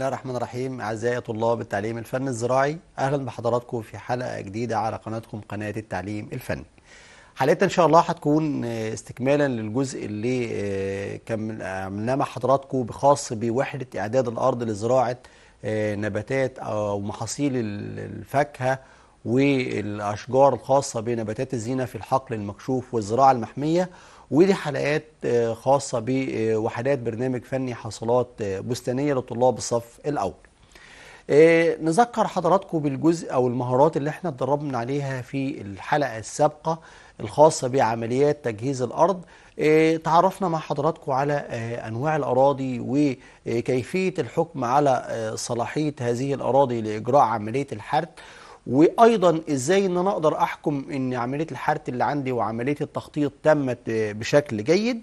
الله الرحمن الرحيم أعزائي طلاب التعليم الفني الزراعي أهلا بحضراتكم في حلقة جديدة على قناتكم قناة التعليم الفني حلقتنا إن شاء الله هتكون آه، استكمالا للجزء اللي آه، كان عملناه مع حضراتكم بخاص بوحدة إعداد الأرض لزراعة آه، نباتات أو محاصيل الفاكهة والأشجار الخاصة بنباتات الزينة في الحقل المكشوف والزراعة المحمية ودي حلقات آه، خاصة بوحدات برنامج فني حصلات آه، بستانية لطلاب الصف الأول آه، نذكر حضراتكم بالجزء أو المهارات اللي احنا اتدربنا عليها في الحلقة السابقة الخاصة بعمليات تجهيز الأرض تعرفنا مع حضراتكم على أنواع الأراضي وكيفية الحكم على صلاحية هذه الأراضي لإجراء عملية الحرث وايضا ازاي ان انا اقدر احكم ان عمليه الحرث اللي عندي وعمليه التخطيط تمت بشكل جيد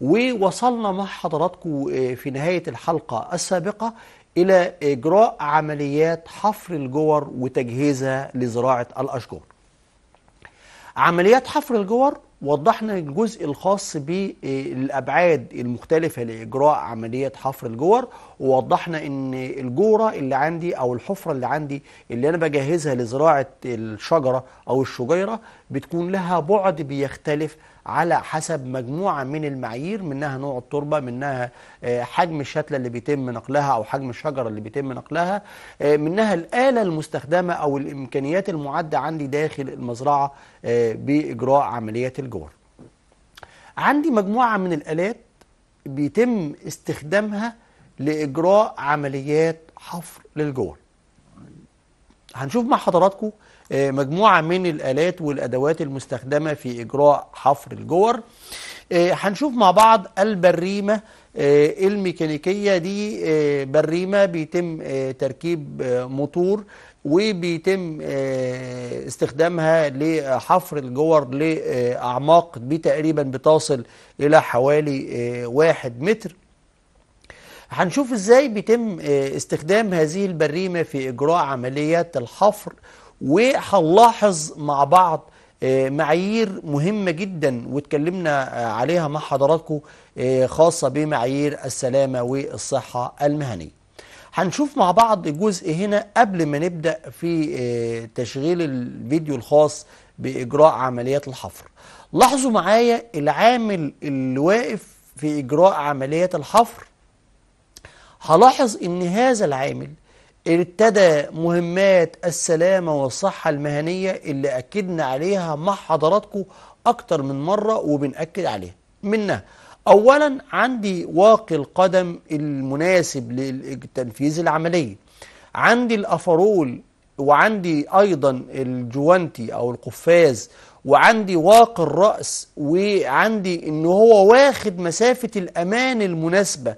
ووصلنا مع حضراتكم آه، في نهايه الحلقه السابقه الى اجراء عمليات حفر الجور وتجهيزها لزراعه الاشجار عمليات حفر الجور وضحنا الجزء الخاص بالابعاد المختلفه لاجراء عمليه حفر الجور ووضحنا ان الجوره اللي عندي او الحفره اللي عندي اللي انا بجهزها لزراعه الشجره او الشجيره بتكون لها بعد بيختلف على حسب مجموعة من المعايير منها نوع التربة منها آه، حجم الشتلة اللي بيتم نقلها أو حجم الشجرة اللي بيتم نقلها آه، منها الآلة المستخدمة أو الإمكانيات المعدة عندي داخل المزرعة آه، بإجراء عمليات الجور عندي مجموعة من الآلات بيتم استخدامها لإجراء عمليات حفر للجور هنشوف مع حضراتكم آه، مجموعة من الآلات والأدوات المستخدمة في إجراء حفر الجور آه، هنشوف مع بعض البريمة آه، الميكانيكية دي بريمة بيتم تركيب موتور وبيتم استخدامها لحفر الجور لأعماق بتقريبا بتصل إلى حوالي واحد متر هنشوف ازاي بيتم استخدام هذه البريمة في إجراء عمليات الحفر وهنلاحظ مع بعض آه، معايير مهمة جدا واتكلمنا آه، عليها مع حضراتكم آه، خاصة بمعايير السلامة والصحة المهنية هنشوف مع بعض جزء هنا قبل ما نبدأ في تشغيل الفيديو الخاص بإجراء عمليات الحفر لاحظوا معايا العامل اللي واقف في إجراء عمليات الحفر هلاحظ ان هذا العامل ارتدى مهمات السلامة والصحة المهنية اللي أكدنا عليها مع حضراتكم أكتر من مرة وبنأكد عليها منها أولا عندي واقي القدم المناسب لتنفيذ العملية عندي الأفرول وعندي أيضا الجوانتي أو القفاز وعندي واقي الرأس وعندي إن هو واخد مسافة الأمان المناسبة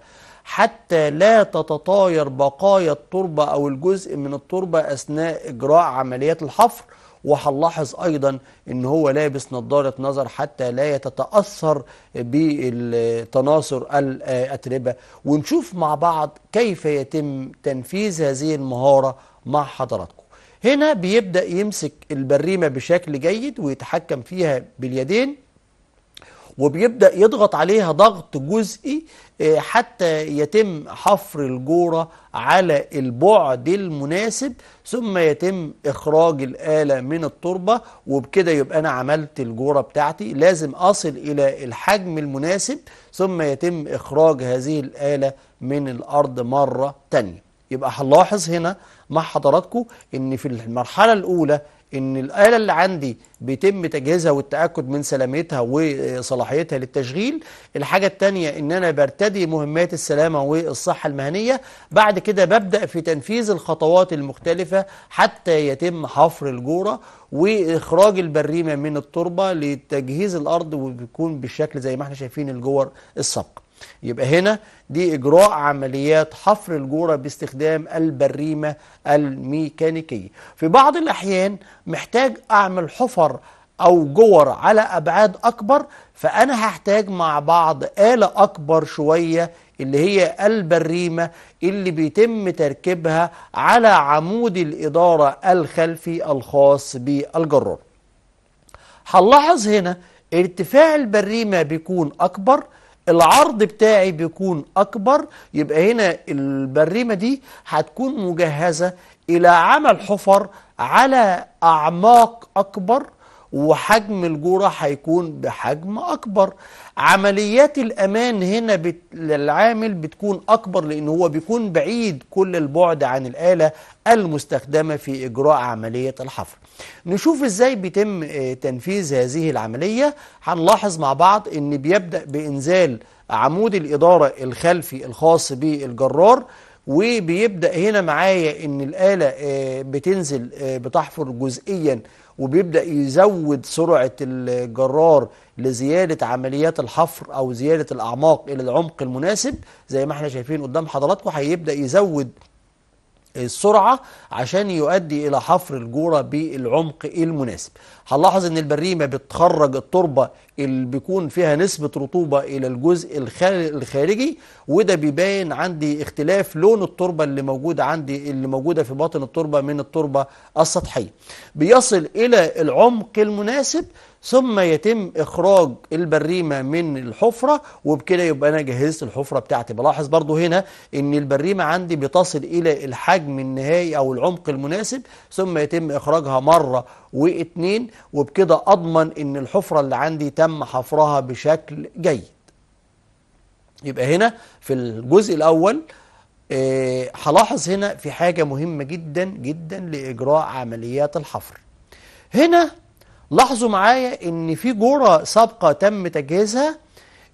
حتى لا تتطاير بقايا التربة أو الجزء من التربة أثناء إجراء عمليات الحفر وهنلاحظ أيضا أن هو لابس نظارة نظر حتى لا يتتأثر بالتناصر الأتربة ونشوف مع بعض كيف يتم تنفيذ هذه المهارة مع حضراتكم هنا بيبدأ يمسك البريمة بشكل جيد ويتحكم فيها باليدين وبيبدأ يضغط عليها ضغط جزئي آه، حتى يتم حفر الجورة على البعد المناسب ثم يتم إخراج الآلة من التربة وبكده يبقى أنا عملت الجورة بتاعتي لازم أصل إلى الحجم المناسب ثم يتم إخراج هذه الآلة من الأرض مرة تانية يبقى هنلاحظ هنا مع حضراتكم ان في المرحلة الأولى ان الآلة اللي عندي بيتم تجهيزها والتأكد من سلامتها وصلاحيتها للتشغيل الحاجة الثانيه ان انا برتدي مهمات السلامة والصحة المهنية بعد كده ببدأ في تنفيذ الخطوات المختلفة حتى يتم حفر الجورة واخراج البريمة من التربة لتجهيز الارض وبيكون بالشكل زي ما احنا شايفين الجور السابقة يبقى هنا دي إجراء عمليات حفر الجورة باستخدام البريمة الميكانيكية في بعض الأحيان محتاج أعمل حفر أو جور على أبعاد أكبر فأنا هحتاج مع بعض آلة أكبر شوية اللي هي البريمة اللي بيتم تركيبها على عمود الإدارة الخلفي الخاص بالجرار هنلاحظ هنا ارتفاع البريمة بيكون أكبر العرض بتاعي بيكون أكبر يبقى هنا البريمة دي هتكون مجهزة إلى عمل حفر على أعماق أكبر وحجم الجورة هيكون بحجم أكبر عمليات الأمان هنا بت... للعامل بتكون أكبر لأن هو بيكون بعيد كل البعد عن الآلة المستخدمة في إجراء عملية الحفر نشوف إزاي بيتم آه، تنفيذ هذه العملية هنلاحظ مع بعض أن بيبدأ بإنزال عمود الإدارة الخلفي الخاص بالجرار وبيبدأ هنا معايا أن الآلة آه، بتنزل آه، بتحفر جزئيا وبيبدأ يزود سرعة الجرار لزيادة عمليات الحفر أو زيادة الأعماق إلى العمق المناسب زي ما احنا شايفين قدام حضراتكم هيبدأ يزود السرعة عشان يؤدي إلى حفر الجورة بالعمق المناسب هنلاحظ ان البريمة بتخرج التربة اللي بيكون فيها نسبة رطوبة إلى الجزء الخارجي وده بيبين عندي اختلاف لون التربة اللي موجودة عندي اللي موجودة في باطن التربة من التربة السطحية بيصل إلى العمق المناسب ثم يتم إخراج البريمة من الحفرة وبكده يبقى أنا جهزت الحفرة بتاعتي بلاحظ برضو هنا أن البريمة عندي بتصل إلى الحجم النهائي أو العمق المناسب ثم يتم إخراجها مرة واثنين وبكده أضمن أن الحفرة اللي عندي تم حفرها بشكل جيد يبقى هنا في الجزء الأول آه، هلاحظ هنا في حاجة مهمة جدا جدا لإجراء عمليات الحفر هنا لاحظوا معايا ان في جوره سابقه تم تجهيزها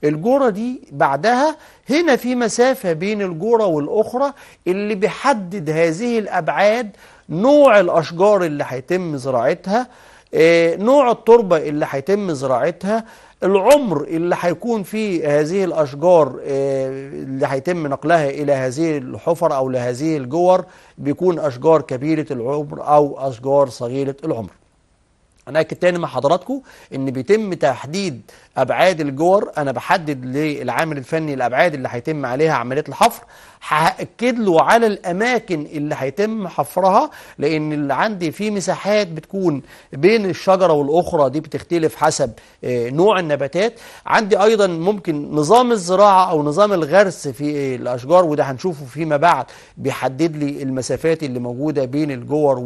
الجوره دي بعدها هنا في مسافه بين الجوره والاخرى اللي بيحدد هذه الابعاد نوع الاشجار اللي هيتم زراعتها آه، نوع التربه اللي هيتم زراعتها العمر اللي هيكون فيه هذه الأشجار آه، اللي هيتم نقلها إلى هذه الحفر أو لهذه الجور بيكون أشجار كبيرة العمر أو أشجار صغيرة العمر أنا أكد تاني مع حضراتكم ان بيتم تحديد ابعاد الجور انا بحدد للعامل الفني الابعاد اللي هيتم عليها عمليه الحفر هاكد له على الاماكن اللي هيتم حفرها لان اللي عندي في مساحات بتكون بين الشجره والاخرى دي بتختلف حسب آه، نوع النباتات عندي ايضا ممكن نظام الزراعه او نظام الغرس في الاشجار وده هنشوفه فيما بعد بيحدد لي المسافات اللي موجوده بين الجور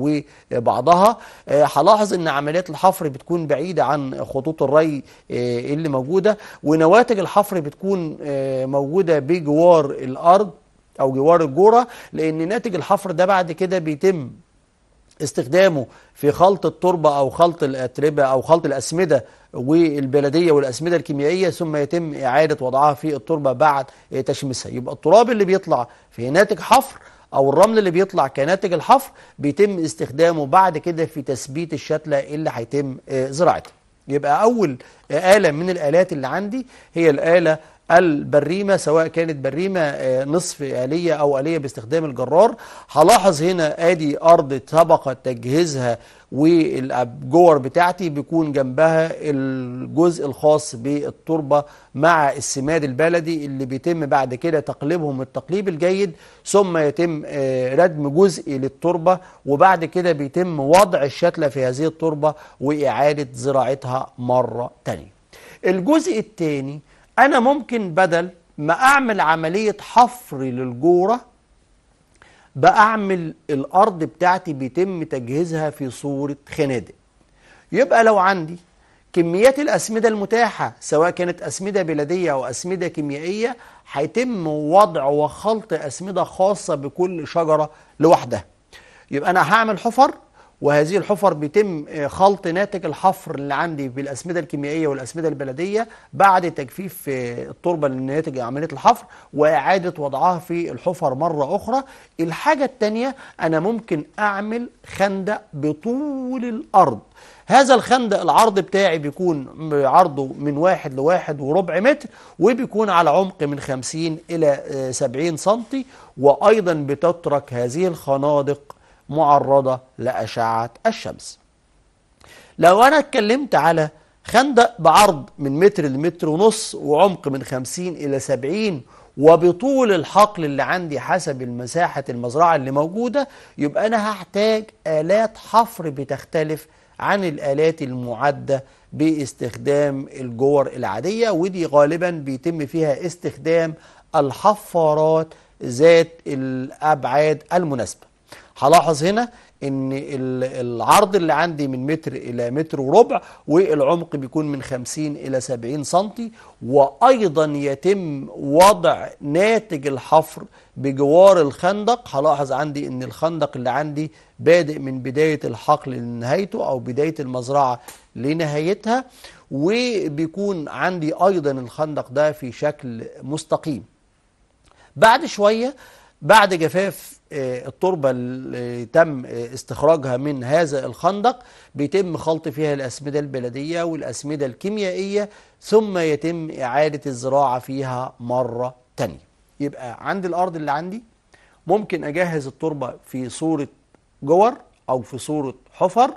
وبعضها آه، هلاحظ ان عمليات الحفر بتكون بعيدة عن خطوط الري آه، اللي موجودة ونواتج الحفر بتكون آه، موجودة بجوار الأرض أو جوار الجورة لأن ناتج الحفر ده بعد كده بيتم استخدامه في خلط التربة أو خلط الأتربة أو خلط الأسمدة والبلدية والأسمدة الكيميائية ثم يتم إعادة وضعها في التربة بعد تشميسها يبقى التراب اللي بيطلع في ناتج حفر أو الرمل اللي بيطلع كناتج الحفر بيتم استخدامه بعد كده في تثبيت الشتلة اللي هيتم آه، زراعتها يبقى أول آه، آلة من الآلات اللي عندي هي الآلة البريمة سواء كانت بريمة آه، نصف آلية أو آلية باستخدام الجرار هلاحظ هنا أدي أرض طبقة تجهيزها والجور بتاعتي بيكون جنبها الجزء الخاص بالتربة مع السماد البلدي اللي بيتم بعد كده تقليبهم التقليب الجيد ثم يتم آه، ردم جزء للتربة وبعد كده بيتم وضع الشتلة في هذه التربة وإعادة زراعتها مرة تانية الجزء الثاني أنا ممكن بدل ما أعمل عملية حفر للجورة بأعمل الأرض بتاعتي بيتم تجهيزها في صورة خنادق يبقى لو عندي كميات الأسمدة المتاحة سواء كانت أسمدة بلدية أو أسمدة كيميائية هيتم وضع وخلط أسمدة خاصة بكل شجرة لوحدها يبقى أنا هعمل حفر وهذه الحفر بيتم آه، خلط ناتج الحفر اللي عندي بالأسمدة الكيميائية والأسمدة البلدية بعد تجفيف آه، التربة الناتج عملية الحفر وإعادة وضعها في الحفر مرة أخرى الحاجة الثانية أنا ممكن أعمل خندق بطول الأرض هذا الخندق العرض بتاعي بيكون عرضه من واحد لواحد وربع متر وبيكون على عمق من خمسين إلى آه، سبعين سنتي وأيضا بتترك هذه الخنادق معرضة لأشعة الشمس لو أنا اتكلمت على خندق بعرض من متر لمتر ونص وعمق من 50 إلى 70 وبطول الحقل اللي عندي حسب المساحة المزرعة اللي موجودة يبقى أنا هحتاج آلات حفر بتختلف عن الآلات المعدة باستخدام الجور العادية ودي غالبا بيتم فيها استخدام الحفارات ذات الأبعاد المناسبة هلاحظ هنا ان العرض اللي عندي من متر الى متر وربع والعمق بيكون من 50 الى 70 سنتي وايضا يتم وضع ناتج الحفر بجوار الخندق هلاحظ عندي ان الخندق اللي عندي بادئ من بداية الحقل لنهايته او بداية المزرعة لنهايتها وبيكون عندي ايضا الخندق ده في شكل مستقيم بعد شوية بعد جفاف التربة اللي تم استخراجها من هذا الخندق بيتم خلط فيها الأسمدة البلدية والأسمدة الكيميائية ثم يتم إعادة الزراعة فيها مرة تانية يبقى عند الأرض اللي عندي ممكن أجهز التربة في صورة جور أو في صورة حفر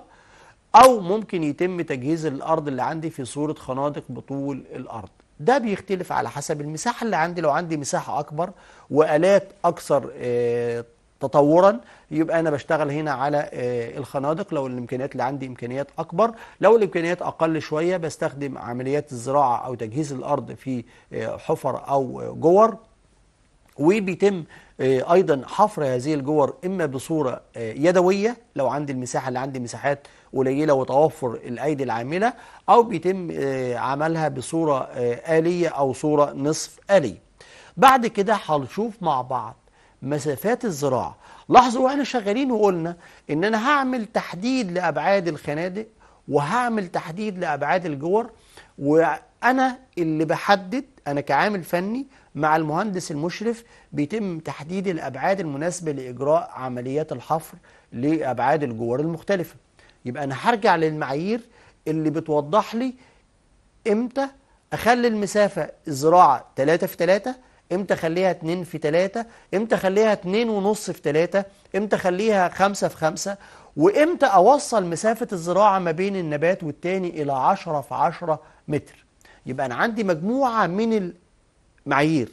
أو ممكن يتم تجهيز الأرض اللي عندي في صورة خنادق بطول الأرض ده بيختلف على حسب المساحة اللي عندي لو عندي مساحة أكبر وآلات أكثر آه، تطورا يبقى انا بشتغل هنا على آه، الخنادق لو الامكانيات اللي عندي امكانيات اكبر لو الامكانيات اقل شويه بستخدم عمليات الزراعه او تجهيز الارض في آه، حفر او جور وبيتم آه، ايضا حفر هذه الجور اما بصوره يدويه لو عندي المساحه اللي عندي مساحات قليله وتوفر الايدي العامله او بيتم عملها بصوره اليه او صوره نصف اليه بعد كده هنشوف مع بعض مسافات الزراعة لاحظوا واحنا شغالين وقلنا ان انا هعمل تحديد لابعاد الخنادق وهعمل تحديد لابعاد الجور وانا اللي بحدد انا كعامل فني مع المهندس المشرف بيتم تحديد الابعاد المناسبه لاجراء عمليات الحفر لابعاد الجور المختلفه يبقى انا هرجع للمعايير اللي بتوضح لي امتى اخلي المسافه الزراعه 3 في 3 امتى خليها 2 في 3 امتى خليها 2 ونص في 3 امتى خليها 5 في 5 وامتى اوصل مسافة الزراعة ما بين النبات والتاني الى 10 في 10 متر يبقى انا عندي مجموعة من المعايير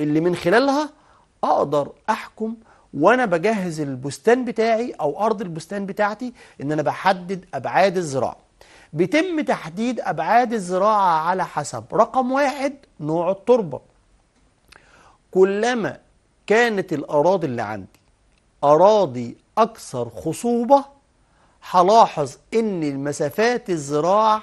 اللي من خلالها اقدر احكم وانا بجهز البستان بتاعي او ارض البستان بتاعتي ان انا بحدد ابعاد الزراعه بيتم تحديد ابعاد الزراعه على حسب رقم واحد نوع التربه كلما كانت الأراضي اللي عندي أراضي أكثر خصوبة هلاحظ إن المسافات الزراع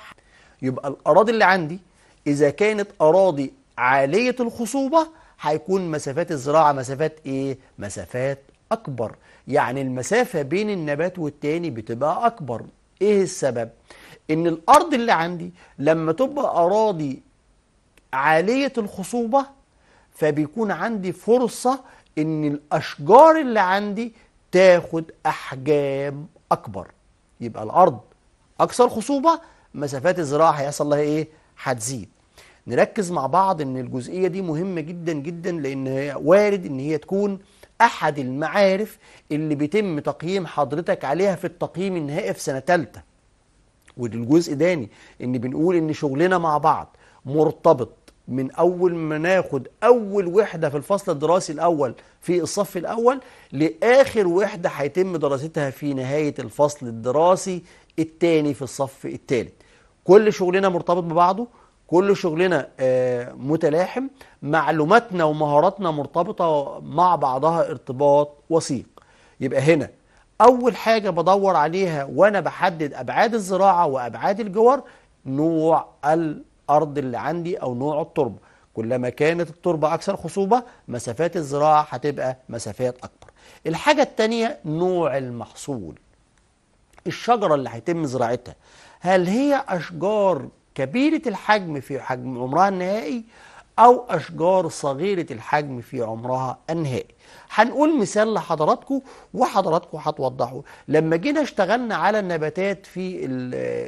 يبقى الأراضي اللي عندي إذا كانت أراضي عالية الخصوبة هيكون مسافات الزراعة مسافات إيه؟ مسافات أكبر يعني المسافة بين النبات والتاني بتبقى أكبر إيه السبب؟ إن الأرض اللي عندي لما تبقى أراضي عالية الخصوبة فبيكون عندي فرصة ان الاشجار اللي عندي تاخد احجام اكبر يبقى الارض اكثر خصوبة مسافات الزراعة هيحصل لها ايه هتزيد نركز مع بعض ان الجزئية دي مهمة جدا جدا لان وارد ان هي تكون احد المعارف اللي بيتم تقييم حضرتك عليها في التقييم النهائي في سنة ثالثة. وده الجزء داني ان بنقول ان شغلنا مع بعض مرتبط من أول ما ناخد أول وحدة في الفصل الدراسي الأول في الصف الأول لآخر وحدة هيتم دراستها في نهاية الفصل الدراسي الثاني في الصف الثالث كل شغلنا مرتبط ببعضه كل شغلنا آه، متلاحم معلوماتنا ومهاراتنا مرتبطة مع بعضها ارتباط وثيق يبقى هنا أول حاجة بدور عليها وأنا بحدد أبعاد الزراعة وأبعاد الجوار نوع ال الأرض اللي عندي أو نوع التربة كلما كانت التربة أكثر خصوبة مسافات الزراعة هتبقى مسافات أكبر الحاجة الثانيه نوع المحصول الشجرة اللي هيتم زراعتها هل هي أشجار كبيرة الحجم في حجم عمرها النهائي أو أشجار صغيرة الحجم في عمرها النهائي هنقول مثال لحضراتكم وحضراتكم هتوضحوا لما جينا اشتغلنا على النباتات في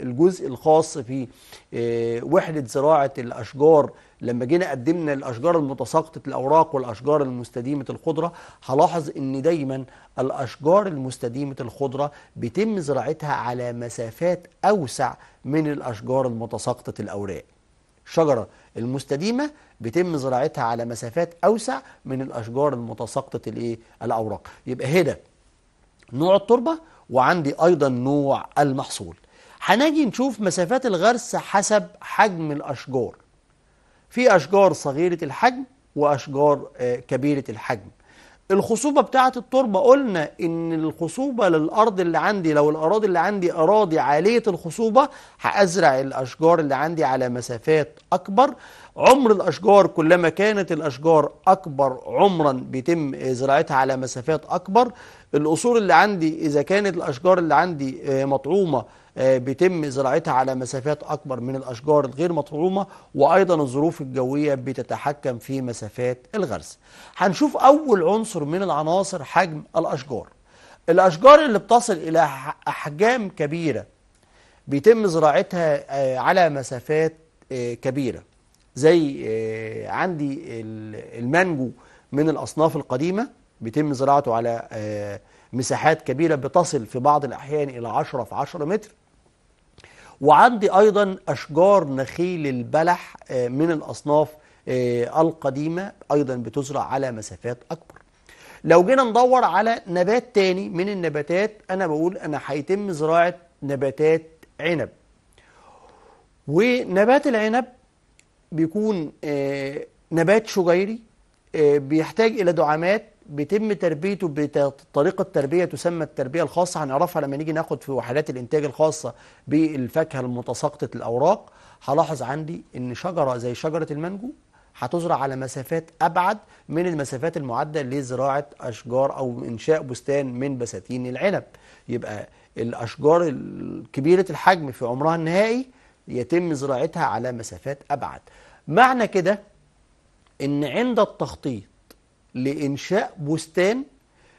الجزء الخاص في آه، وحدة زراعة الأشجار لما جينا قدمنا الأشجار المتساقطة الأوراق والأشجار المستديمة الخضرة هلاحظ أن دايما الأشجار المستديمة الخضرة بيتم زراعتها على مسافات أوسع من الأشجار المتساقطة الأوراق الشجرة المستديمة بيتم زراعتها على مسافات أوسع من الأشجار المتساقطة الإيه؟ الأوراق يبقى هنا نوع التربة وعندي أيضا نوع المحصول هنجي نشوف مسافات الغرس حسب حجم الأشجار في أشجار صغيرة الحجم وأشجار آه، كبيرة الحجم الخصوبة بتاعة التربة قلنا إن الخصوبة للأرض اللي عندي لو الأراضي اللي عندي أراضي عالية الخصوبة هأزرع الأشجار اللي عندي على مسافات أكبر عمر الأشجار كلما كانت الأشجار أكبر عمرا بيتم زراعتها على مسافات أكبر الأصول اللي عندي إذا كانت الأشجار اللي عندي آه، مطعومة آه، بيتم زراعتها على مسافات أكبر من الأشجار الغير مطعومة وأيضا الظروف الجوية بتتحكم في مسافات الغرس هنشوف أول عنصر من العناصر حجم الأشجار الأشجار اللي بتصل إلى أحجام كبيرة بيتم زراعتها آه، على مسافات آه، كبيرة زي عندي المانجو من الأصناف القديمة بيتم زراعته على مساحات كبيرة بتصل في بعض الأحيان إلى 10 في 10 متر وعندي أيضا أشجار نخيل البلح آه، من الأصناف آه، القديمة أيضا بتزرع على مسافات أكبر لو جينا ندور على نبات تاني من النباتات أنا بقول أنا هيتم زراعة نباتات عنب ونبات العنب بيكون آه، نبات شجيري بيحتاج إلى دعامات بيتم تربيته بطريقة تربية تسمى التربية الخاصة هنعرفها لما نيجي ناخد في وحدات الإنتاج الخاصة بالفاكهة المتساقطة الأوراق هلاحظ عندي إن شجرة زي شجرة المانجو هتزرع على مسافات أبعد من المسافات المعدة لزراعة أشجار أو إنشاء بستان من بساتين العنب يبقى الأشجار الكبيرة الحجم في عمرها النهائي يتم زراعتها على مسافات أبعد معنى كده إن عند التخطيط لإنشاء بستان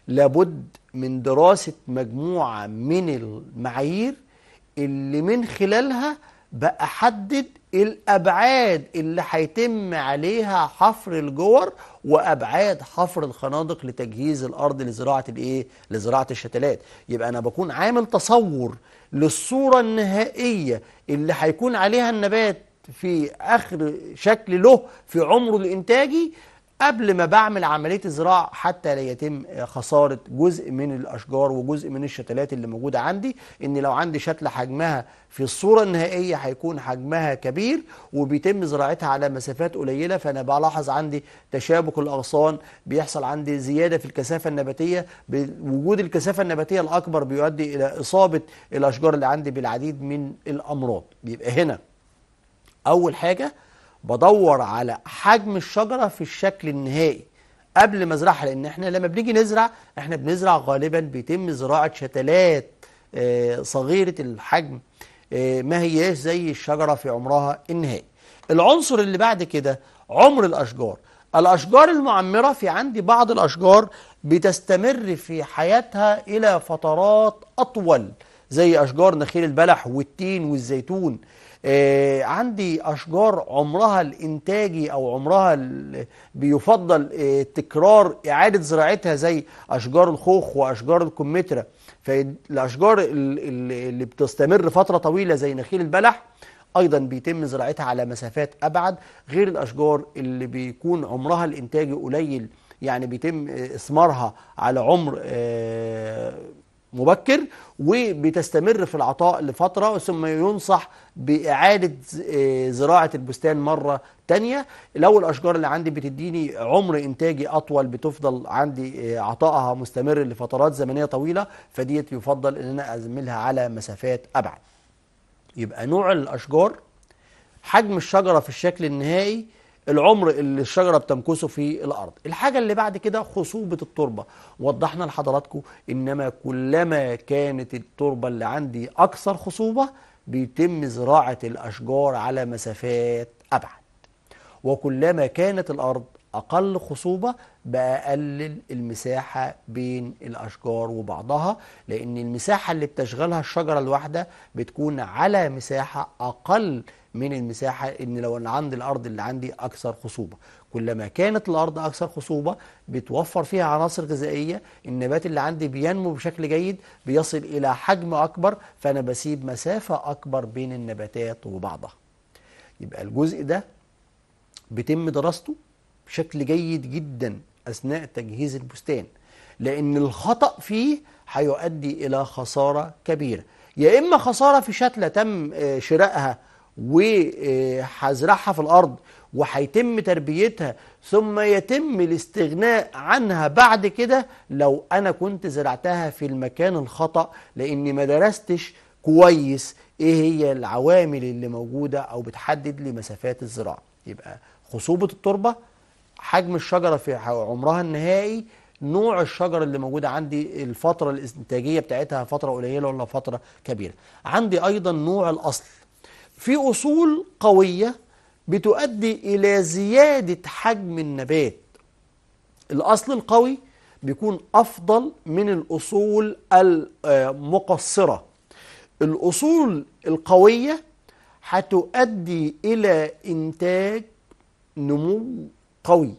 لابد من دراسة مجموعة من المعايير اللي من خلالها بأحدد الأبعاد اللي هيتم عليها حفر الجور وأبعاد حفر الخنادق لتجهيز الأرض لزراعة الإيه؟ لزراعة الشتلات يبقى أنا بكون عامل تصور للصورة النهائية اللي هيكون عليها النبات في آخر شكل له في عمره الإنتاجي قبل ما بعمل عملية الزراعة حتى لا يتم خسارة جزء من الأشجار وجزء من الشتلات اللي موجودة عندي إن لو عندي شتلة حجمها في الصورة النهائية هيكون حجمها كبير وبيتم زراعتها على مسافات قليلة فأنا بلاحظ عندي تشابك الأغصان بيحصل عندي زيادة في الكثافة النباتية وجود الكثافة النباتية الأكبر بيؤدي إلى إصابة الأشجار اللي عندي بالعديد من الأمراض بيبقى هنا أول حاجة بدور على حجم الشجرة في الشكل النهائي قبل ما ازرعها لان احنا لما بنيجي نزرع احنا بنزرع غالبا بيتم زراعة شتلات آه، صغيرة الحجم آه، ما هياش زي الشجرة في عمرها النهائي العنصر اللي بعد كده عمر الأشجار الأشجار المعمرة في عندي بعض الأشجار بتستمر في حياتها إلى فترات أطول زي أشجار نخيل البلح والتين والزيتون آه، عندي أشجار عمرها الإنتاجي أو عمرها بيفضل آه، تكرار إعادة زراعتها زي أشجار الخوخ وأشجار الكمثرى فالأشجار اللي بتستمر فترة طويلة زي نخيل البلح ايضا بيتم زراعتها على مسافات ابعد غير الاشجار اللي بيكون عمرها الانتاجي قليل يعني بيتم اثمارها آه، على عمر مبكر وبتستمر في العطاء لفترة ثم ينصح بإعادة آه، زراعة البستان مرة تانية لو الأشجار اللي عندي بتديني عمر إنتاجي أطول بتفضل عندي آه، عطائها مستمر لفترات زمنية طويلة فديت يفضل إن أنا أزملها على مسافات أبعد يبقى نوع الأشجار حجم الشجرة في الشكل النهائي العمر اللي الشجره بتمكثه في الارض الحاجه اللي بعد كده خصوبه التربه وضحنا لحضراتكم انما كلما كانت التربه اللي عندي اكثر خصوبه بيتم زراعه الاشجار على مسافات ابعد وكلما كانت الارض اقل خصوبه بقلل المساحه بين الاشجار وبعضها لان المساحه اللي بتشغلها الشجره الواحده بتكون على مساحه اقل من المساحة ان لو انا عندي الارض اللي عندي اكثر خصوبة كلما كانت الارض اكثر خصوبة بتوفر فيها عناصر غذائية النبات اللي عندي بينمو بشكل جيد بيصل الى حجم اكبر فانا بسيب مسافة اكبر بين النباتات وبعضها يبقى الجزء ده بتم دراسته بشكل جيد جدا اثناء تجهيز البستان لان الخطأ فيه هيؤدي الى خسارة كبيرة يا اما خسارة في شتلة تم آه، شرائها وهزرعها في الأرض وهيتم تربيتها ثم يتم الاستغناء عنها بعد كده لو أنا كنت زرعتها في المكان الخطأ لأني ما درستش كويس إيه هي العوامل اللي موجودة أو بتحدد لي مسافات الزراعة يبقى خصوبة التربة حجم الشجرة في عمرها النهائي نوع الشجر اللي موجودة عندي الفترة الانتاجية بتاعتها فترة قليلة ولا فترة كبيرة عندي أيضا نوع الأصل في أصول قوية بتؤدي إلى زيادة حجم النبات الأصل القوي بيكون أفضل من الأصول المقصرة الأصول القوية هتؤدي إلى إنتاج نمو قوي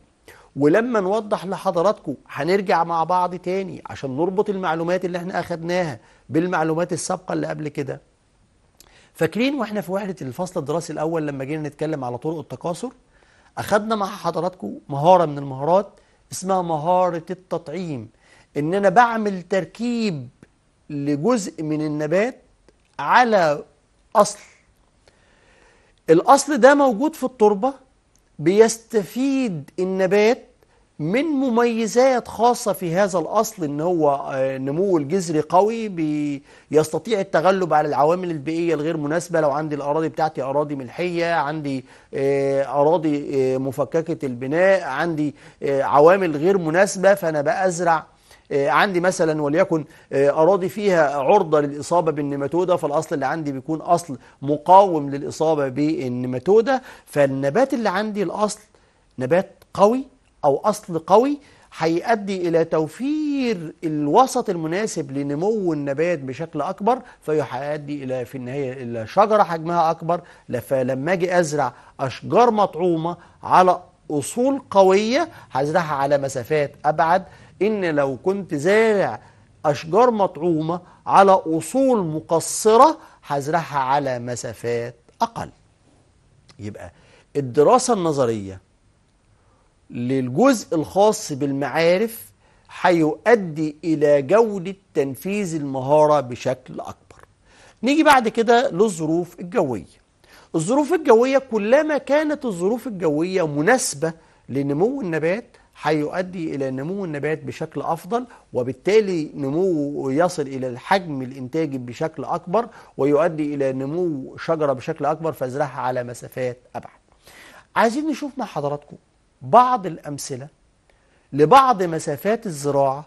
ولما نوضح لحضراتكم هنرجع مع بعض تاني عشان نربط المعلومات اللي احنا أخدناها بالمعلومات السابقة اللي قبل كده فاكرين واحنا في وحده الفصل الدراسي الاول لما جينا نتكلم على طرق التكاثر اخذنا مع حضراتكم مهاره من المهارات اسمها مهاره التطعيم ان انا بعمل تركيب لجزء من النبات على اصل الاصل ده موجود في التربه بيستفيد النبات من مميزات خاصة في هذا الأصل إن هو آه، نمو الجذري قوي بيستطيع التغلب على العوامل البيئية الغير مناسبة لو عندي الأراضي بتاعتي أراضي ملحية عندي آه، أراضي آه، مفككة البناء عندي عوامل غير مناسبة فأنا بأزرع عندي مثلا وليكن أراضي فيها عرضة للإصابة بالنماتودة فالأصل اللي عندي بيكون أصل مقاوم للإصابة بالنماتودة فالنبات اللي عندي الأصل نبات قوي أو أصل قوي هيؤدي إلى توفير الوسط المناسب لنمو النبات بشكل أكبر فيؤدي إلى في النهاية إلى شجرة حجمها أكبر فلما أجي أزرع أشجار مطعومة على أصول قوية هزرعها على مسافات أبعد إن لو كنت زارع أشجار مطعومة على أصول مقصرة هزرعها على مسافات أقل يبقى الدراسة النظرية للجزء الخاص بالمعارف هيؤدي إلى جودة تنفيذ المهارة بشكل أكبر نيجي بعد كده للظروف الجوية الظروف الجوية كلما كانت الظروف الجوية مناسبة لنمو النبات هيؤدي إلى نمو النبات بشكل أفضل وبالتالي نموه يصل إلى الحجم الإنتاجي بشكل أكبر ويؤدي إلى نمو شجرة بشكل أكبر فازرعها على مسافات أبعد عايزين نشوف مع حضراتكم بعض الأمثلة لبعض مسافات الزراعة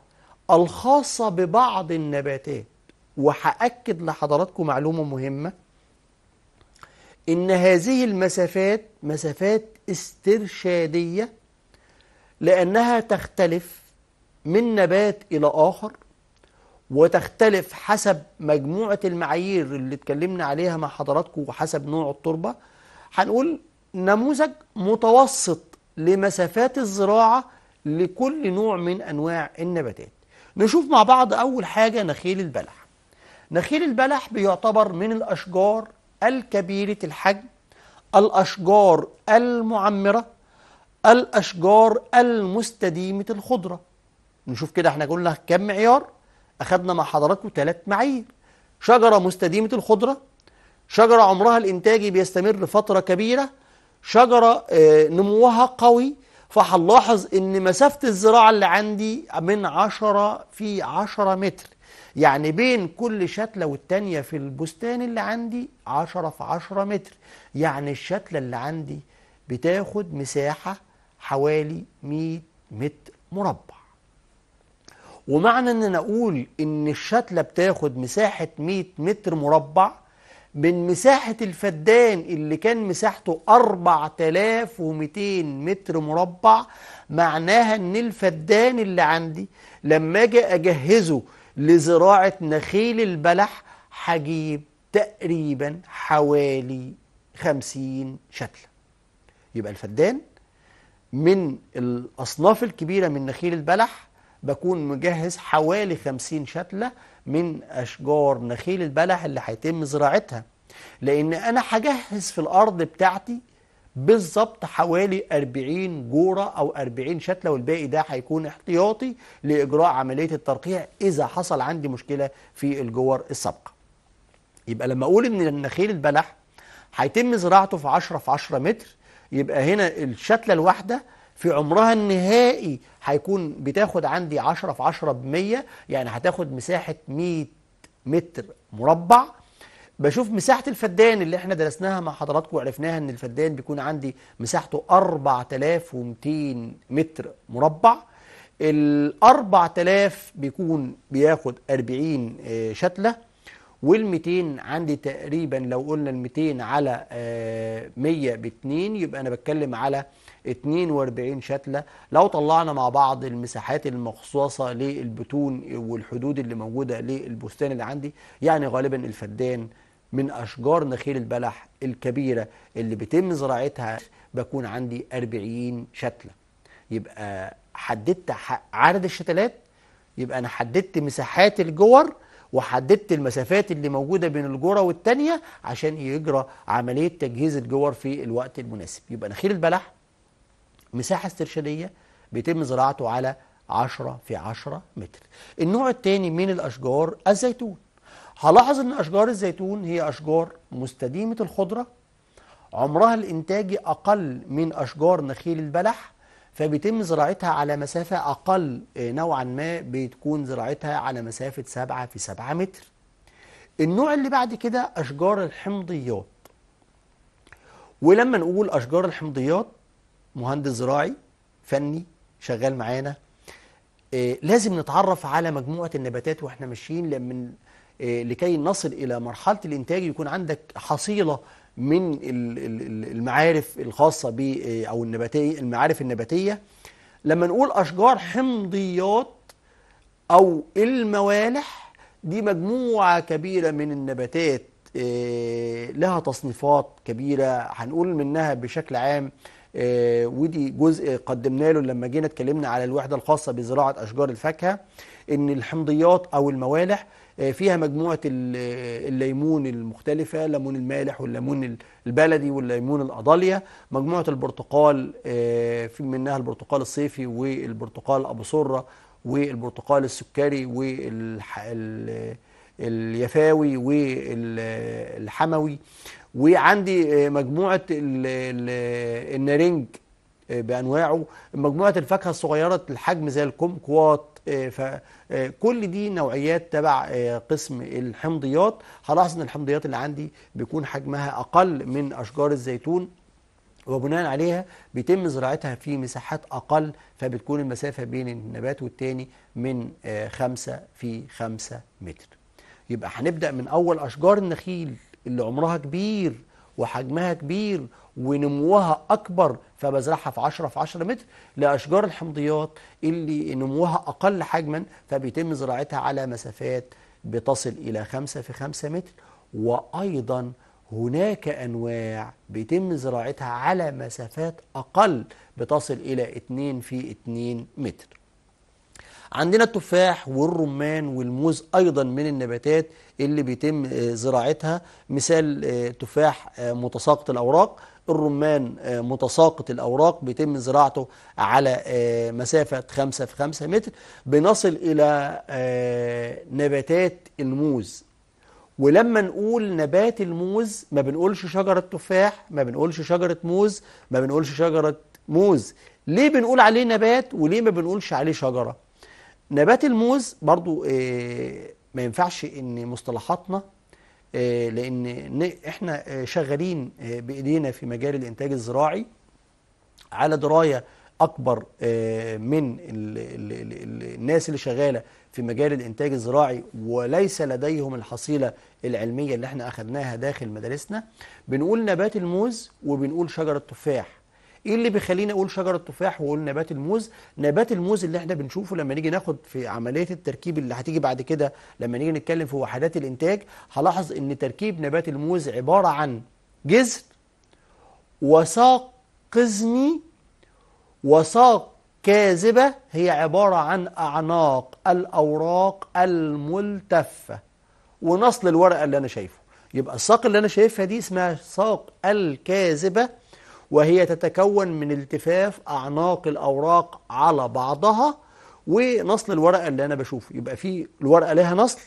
الخاصة ببعض النباتات وهأكد لحضراتكم معلومة مهمة إن هذه المسافات مسافات استرشادية لأنها تختلف من نبات إلى آخر وتختلف حسب مجموعة المعايير اللي اتكلمنا عليها مع حضراتكم وحسب نوع التربة هنقول نموذج متوسط لمسافات الزراعة لكل نوع من أنواع النباتات نشوف مع بعض أول حاجة نخيل البلح نخيل البلح بيعتبر من الأشجار الكبيرة الحجم الأشجار المعمرة الأشجار المستديمة الخضرة نشوف كده احنا قلنا كم معيار أخذنا مع حضراتكم ثلاث معايير شجرة مستديمة الخضرة شجرة عمرها الإنتاجي بيستمر لفترة كبيرة شجرة آه، نموها قوي فهنلاحظ ان مسافة الزراعة اللي عندي من عشرة في عشرة متر يعني بين كل شتلة والتانية في البستان اللي عندي عشرة في عشرة متر يعني الشتلة اللي عندي بتاخد مساحة حوالي 100 متر مربع ومعنى ان انا اقول ان الشتلة بتاخد مساحة 100 متر مربع من مساحة الفدان اللي كان مساحته 4200 متر مربع معناها ان الفدان اللي عندي لما اجي اجهزه لزراعة نخيل البلح هجيب تقريبا حوالي 50 شتلة يبقى الفدان من الأصناف الكبيرة من نخيل البلح بكون مجهز حوالي 50 شتلة من أشجار نخيل البلح اللي هيتم زراعتها لأن أنا هجهز في الأرض بتاعتي بالظبط حوالي 40 جورة أو 40 شتلة والباقي ده هيكون احتياطي لإجراء عملية الترقيع إذا حصل عندي مشكلة في الجور السابقة يبقى لما أقول إن النخيل البلح هيتم زراعته في 10 في 10 متر يبقى هنا الشتلة الواحدة في عمرها النهائي هيكون بتاخد عندي 10 في 10 ب 100 يعني هتاخد مساحه 100 متر مربع بشوف مساحة الفدان اللي احنا درسناها مع حضراتكم وعرفناها ان الفدان بيكون عندي مساحته 4200 متر مربع ال 4000 بيكون بياخد 40 آه، شتلة وال 200 عندي تقريبا لو قلنا ال 200 على 100 ب 2 يبقى انا بتكلم على 42 شتلة لو طلعنا مع بعض المساحات المخصوصة للبتون والحدود اللي موجودة للبستان اللي عندي يعني غالبا الفدان من أشجار نخيل البلح الكبيرة اللي بيتم زراعتها بكون عندي 40 شتلة يبقى حددت عدد الشتلات يبقى أنا حددت مساحات الجور وحددت المسافات اللي موجودة بين الجرة والتانية عشان يجرى عملية تجهيز الجور في الوقت المناسب يبقى نخيل البلح مساحة استرشادية بيتم زراعته على 10 في 10 متر النوع الثاني من الأشجار الزيتون هلاحظ أن أشجار الزيتون هي أشجار مستديمة الخضرة عمرها الإنتاجي أقل من أشجار نخيل البلح فبيتم زراعتها على مسافة أقل آه، نوعا ما بتكون زراعتها على مسافة 7 في 7 متر النوع اللي بعد كده أشجار الحمضيات ولما نقول أشجار الحمضيات مهندس زراعي فني شغال معانا آه، لازم نتعرف على مجموعة النباتات واحنا ماشيين لمن آه، لكي نصل إلى مرحلة الإنتاج يكون عندك حصيلة من المعارف الخاصة ب آه، أو النباتية المعارف النباتية لما نقول أشجار حمضيات أو الموالح دي مجموعة كبيرة من النباتات لها تصنيفات كبيرة هنقول منها بشكل عام آه، ودي جزء قدمنا له لما جينا اتكلمنا على الوحدة الخاصة بزراعة أشجار الفاكهة إن الحمضيات أو الموالح آه، فيها مجموعة آه، الليمون المختلفة ليمون المالح والليمون البلدي والليمون الأضالية مجموعة البرتقال في منها البرتقال الصيفي والبرتقال أبو سرة والبرتقال السكري والح... اليفاوي والحموي وعندي آه، مجموعة آه، النارنج آه، بأنواعه مجموعة الفاكهة الصغيرة الحجم زي الكمكوات فكل دي نوعيات تبع قسم الحمضيات هلاحظ ان الحمضيات اللي عندي بيكون حجمها اقل من اشجار الزيتون وبناء عليها بيتم زراعتها في مساحات اقل فبتكون المسافه بين النبات والتاني من 5 في 5 متر يبقى هنبدا من اول اشجار النخيل اللي عمرها كبير وحجمها كبير ونموها أكبر فبزرعها في 10 في 10 متر لأشجار الحمضيات اللي نموها أقل حجما فبيتم زراعتها على مسافات بتصل إلى 5 في 5 متر وأيضا هناك أنواع بيتم زراعتها على مسافات أقل بتصل إلى 2 في 2 متر عندنا التفاح والرمان والموز أيضا من النباتات اللي بيتم آه، زراعتها مثال آه، تفاح آه، متساقط الأوراق الرمان متساقط الأوراق بيتم زراعته على مسافة 5 في 5 متر بنصل إلى نباتات الموز ولما نقول نبات الموز ما بنقولش شجرة تفاح ما بنقولش شجرة موز ما بنقولش شجرة موز ليه بنقول عليه نبات وليه ما بنقولش عليه شجرة نبات الموز برضو آه، ما ينفعش ان مصطلحاتنا آه، لان احنا آه، شغالين بايدينا في مجال الانتاج الزراعي على درايه اكبر من الناس اللي شغاله في مجال الانتاج الزراعي وليس لديهم الحصيله العلميه اللي احنا اخذناها داخل مدارسنا بنقول نبات الموز وبنقول شجره تفاح ايه اللي بيخليني اقول شجر التفاح واقول نبات الموز نبات الموز اللي احنا بنشوفه لما نيجي ناخد في عمليه التركيب اللي هتيجي بعد كده لما نيجي نتكلم في وحدات الانتاج هلاحظ ان تركيب نبات الموز عباره عن جذر وساق قزمي وساق كاذبة هي عبارة عن أعناق الأوراق الملتفة ونصل الورقة اللي أنا شايفه يبقى الساق اللي أنا شايفها دي اسمها ساق الكاذبة وهي تتكون من التفاف أعناق الأوراق على بعضها ونصل الورقة اللي أنا بشوفه يبقى في الورقة لها نصل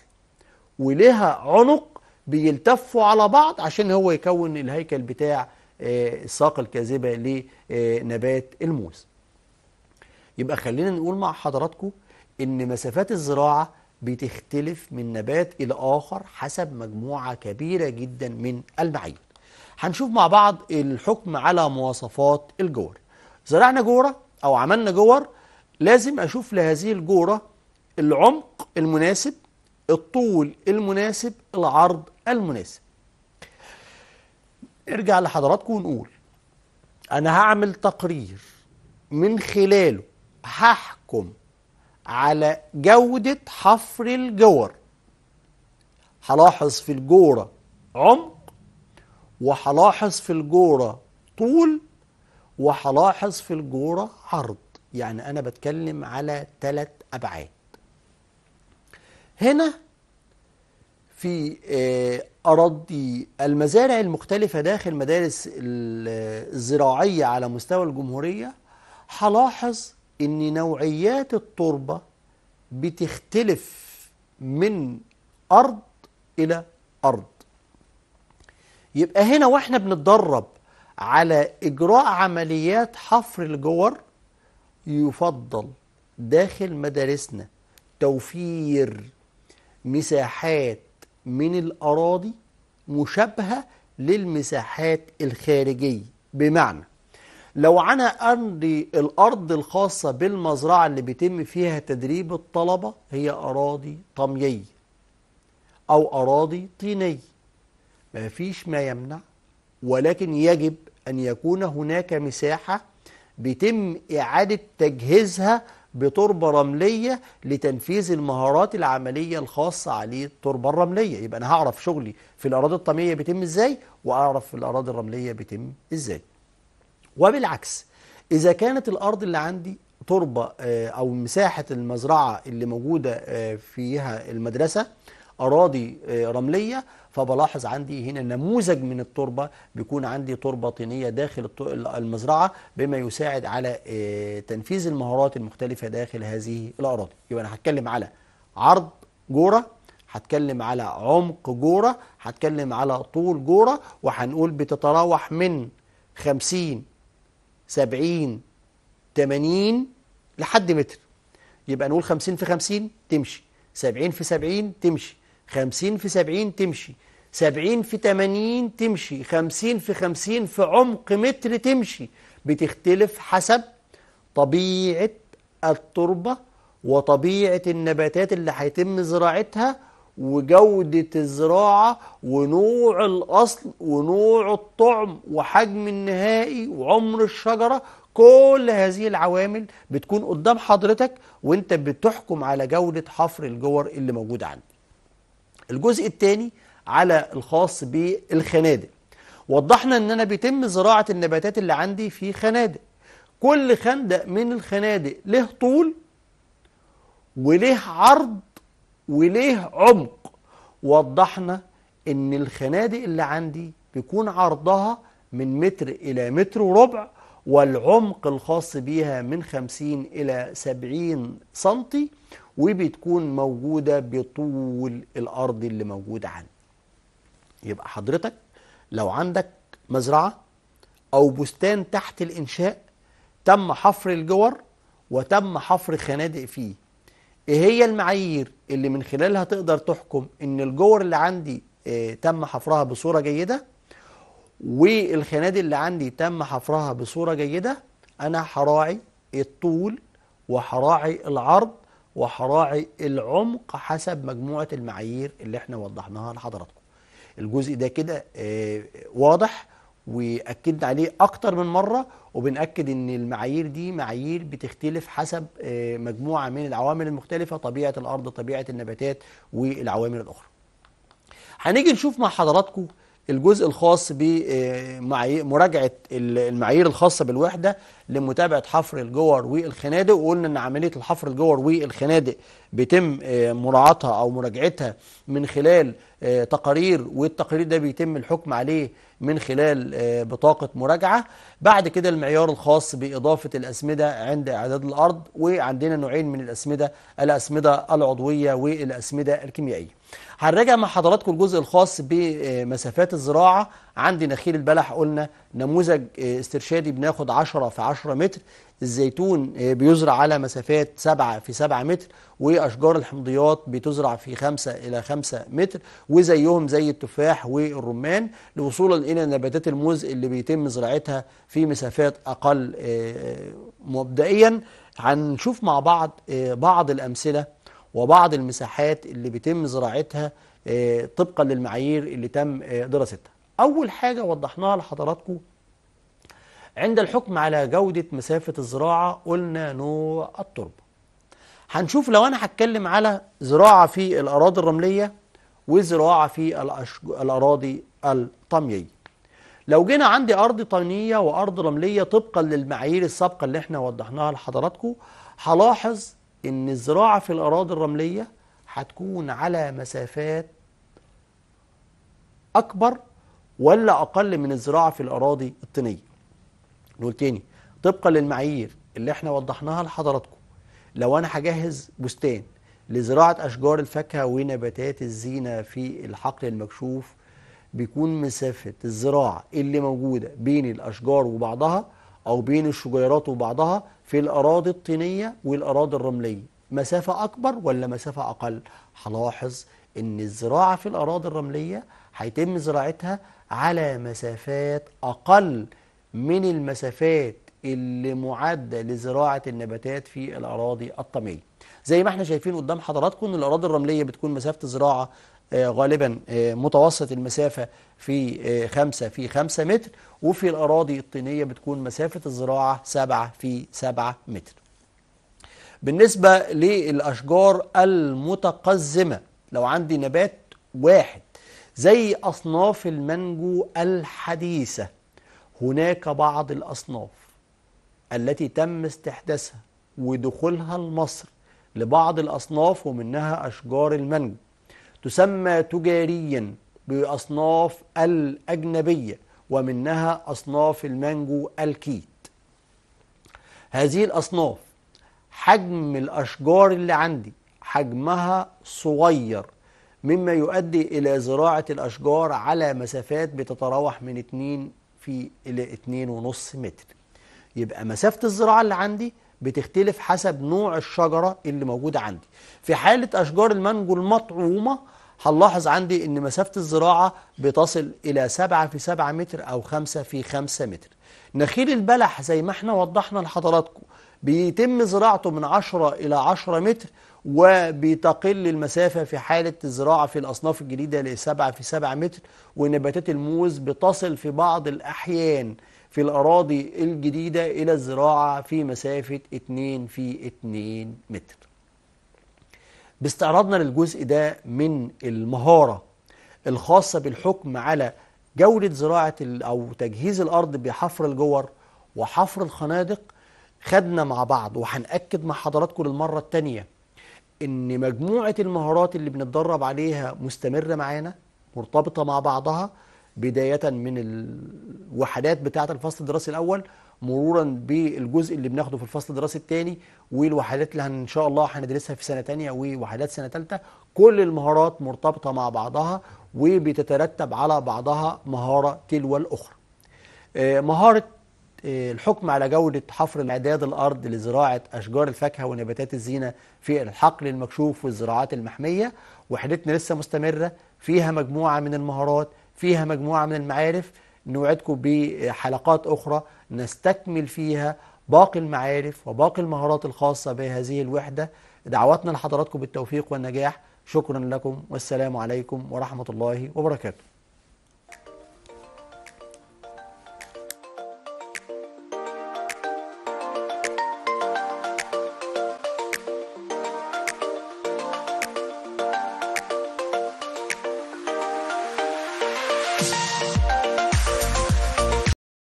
ولها عنق بيلتفوا على بعض عشان هو يكون الهيكل بتاع آه، الساق الكاذبة لنبات الموز يبقى خلينا نقول مع حضراتكم إن مسافات الزراعة بتختلف من نبات إلى آخر حسب مجموعة كبيرة جدا من المعايير هنشوف مع بعض الحكم على مواصفات الجور زرعنا جورة أو عملنا جور لازم أشوف لهذه الجورة العمق المناسب الطول المناسب العرض المناسب ارجع لحضراتكم ونقول أنا هعمل تقرير من خلاله هحكم على جودة حفر الجور هلاحظ في الجورة عمق وحلاحظ في الجورة طول وحلاحظ في الجورة عرض يعني أنا بتكلم على ثلاث أبعاد هنا في آه، أراضي المزارع المختلفة داخل مدارس الزراعية على مستوى الجمهورية حلاحظ إن نوعيات التربة بتختلف من أرض إلى أرض يبقى هنا واحنا بنتدرب على إجراء عمليات حفر الجور يفضل داخل مدارسنا توفير مساحات من الأراضي مشابهة للمساحات الخارجية بمعنى لو أنا أرضي الأرض الخاصة بالمزرعة اللي بيتم فيها تدريب الطلبة هي أراضي طميية أو أراضي طينية ما فيش ما يمنع ولكن يجب أن يكون هناك مساحة بيتم إعادة تجهيزها بتربة رملية لتنفيذ المهارات العملية الخاصة عليه التربة الرملية يبقى أنا هعرف شغلي في الأراضي الطمية بيتم إزاي وأعرف في الأراضي الرملية بيتم إزاي وبالعكس إذا كانت الأرض اللي عندي تربة آه، أو مساحة المزرعة اللي موجودة آه، فيها المدرسة أراضي آه، رملية فبلاحظ عندي هنا نموذج من التربة بيكون عندي تربة طينية داخل المزرعة بما يساعد على آه، تنفيذ المهارات المختلفة داخل هذه الأراضي يبقى أنا هتكلم على عرض جورة هتكلم على عمق جورة هتكلم على طول جورة وهنقول بتتراوح من 50 70 80 لحد متر يبقى نقول 50 في 50 تمشي 70 في 70 تمشي 50 في 70 تمشي 70 في 80 تمشي 50 في 50 في عمق متر تمشي بتختلف حسب طبيعة التربة وطبيعة النباتات اللي هيتم زراعتها وجودة الزراعة ونوع الأصل ونوع الطعم وحجم النهائي وعمر الشجرة كل هذه العوامل بتكون قدام حضرتك وانت بتحكم على جودة حفر الجور اللي موجود عندك الجزء الثاني على الخاص بالخنادق وضحنا ان انا بيتم زراعة النباتات اللي عندي في خنادق كل خندق من الخنادق له طول وليه عرض وليه عمق وضحنا ان الخنادق اللي عندي بيكون عرضها من متر الى متر وربع والعمق الخاص بيها من 50 إلى 70 سنتي وبتكون موجودة بطول الأرض اللي موجود عنه يبقى حضرتك لو عندك مزرعة أو بستان تحت الإنشاء تم حفر الجور وتم حفر خنادق فيه إيه هي المعايير اللي من خلالها تقدر تحكم إن الجور اللي عندي آه، تم حفرها بصورة جيدة والخنادق اللي عندي تم حفرها بصورة جيدة أنا حراعي الطول وهراعي العرض وهراعي العمق حسب مجموعة المعايير اللي احنا وضحناها لحضراتكم الجزء ده كده آه، واضح واكدنا عليه اكتر من مره وبناكد ان المعايير دي معايير بتختلف حسب آه، مجموعه من العوامل المختلفه طبيعه الارض طبيعه النباتات والعوامل الاخرى هنيجي نشوف مع حضراتكم الجزء الخاص بمراجعة المعايير الخاصة بالوحدة لمتابعة حفر الجور والخنادق وقلنا ان عملية الحفر الجور والخنادق بيتم آه، مراعاتها او مراجعتها من خلال آه، تقارير والتقرير ده بيتم الحكم عليه من خلال آه، بطاقة مراجعة بعد كده المعيار الخاص بإضافة الأسمدة عند إعداد الأرض وعندنا نوعين من الأسمدة الأسمدة العضوية والأسمدة الكيميائية هنراجع مع حضراتكم الجزء الخاص بمسافات الزراعة عندي نخيل البلح قلنا نموذج استرشادي بناخد 10 في 10 متر الزيتون بيزرع على مسافات 7 في 7 متر وأشجار الحمضيات بتزرع في 5 إلى 5 متر وزيهم زي التفاح والرمان لوصولا إلى نباتات الموز اللي بيتم زراعتها في مسافات أقل آه، مبدئيا هنشوف مع بعض آه، بعض الأمثلة وبعض المساحات اللي بيتم زراعتها آه، طبقا للمعايير اللي تم آه، دراستها أول حاجة وضحناها لحضراتكم عند الحكم على جودة مسافة الزراعة قلنا نوع التربة هنشوف لو أنا هتكلم على زراعة في الأراضي الرملية وزراعة في الأراضي الطميية لو جينا عندي أرض طينية وأرض رملية طبقا للمعايير السابقة اللي احنا وضحناها لحضراتكم هلاحظ ان الزراعه في الاراضي الرمليه هتكون على مسافات اكبر ولا اقل من الزراعه في الاراضي الطينيه نقول تاني طبقا للمعايير اللي احنا وضحناها لحضراتكم لو انا هجهز بستان لزراعه اشجار الفاكهه ونباتات الزينه في الحقل المكشوف بيكون مسافه الزراعه اللي موجوده بين الاشجار وبعضها او بين الشجيرات وبعضها في الأراضي الطينية والأراضي الرملية مسافة أكبر ولا مسافة أقل هلاحظ أن الزراعة في الأراضي الرملية هيتم زراعتها على مسافات أقل من المسافات اللي معدة لزراعة النباتات في الأراضي الطمية زي ما احنا شايفين قدام حضراتكم ان الأراضي الرملية بتكون مسافة زراعة آه، غالبا آه، متوسط المسافة في 5 آه، في 5 متر وفي الأراضي الطينية بتكون مسافة الزراعة 7 في 7 متر بالنسبة للأشجار المتقزمة لو عندي نبات واحد زي أصناف المانجو الحديثة هناك بعض الأصناف التي تم استحداثها ودخولها لمصر لبعض الأصناف ومنها أشجار المانجو تسمى تجاريا بأصناف الأجنبية ومنها أصناف المانجو الكيت هذه الأصناف حجم الأشجار اللي عندي حجمها صغير مما يؤدي إلى زراعة الأشجار على مسافات بتتراوح من 2 في إلى 2.5 متر يبقى مسافة الزراعة اللي عندي بتختلف حسب نوع الشجرة اللي موجودة عندي في حالة أشجار المانجو المطعومة هنلاحظ عندي ان مسافة الزراعة بتصل الى 7 في 7 متر او 5 في 5 متر نخيل البلح زي ما احنا وضحنا لحضراتكم بيتم زراعته من 10 إلى 10 متر وبتقل المسافة في حالة الزراعة في الأصناف الجديدة ل 7 في 7 متر ونباتات الموز بتصل في بعض الأحيان في الأراضي الجديدة إلى الزراعة في مسافة 2 في 2 متر باستعراضنا للجزء ده من المهارة الخاصة بالحكم على جولة زراعة أو تجهيز الأرض بحفر الجور وحفر الخنادق خدنا مع بعض وهنأكد مع حضراتكم للمرة التانية إن مجموعة المهارات اللي بنتدرب عليها مستمرة معانا مرتبطة مع بعضها بداية من الوحدات بتاعة الفصل الدراسي الأول مرورا بالجزء اللي بناخده في الفصل الدراسي الثاني والوحدات اللي ان شاء الله هندرسها في سنه ثانيه ووحدات سنه ثالثه كل المهارات مرتبطه مع بعضها وبتترتب على بعضها مهاره تلو الاخرى. آه، مهاره آه، الحكم على جودة حفر معداد الأرض لزراعة أشجار الفاكهة ونباتات الزينة في الحقل المكشوف والزراعات المحمية وحدتنا لسه مستمرة فيها مجموعة من المهارات فيها مجموعة من المعارف نوعدكم بحلقات أخرى نستكمل فيها باقي المعارف وباقي المهارات الخاصة بهذه الوحدة دعواتنا لحضراتكم بالتوفيق والنجاح شكرا لكم والسلام عليكم ورحمة الله وبركاته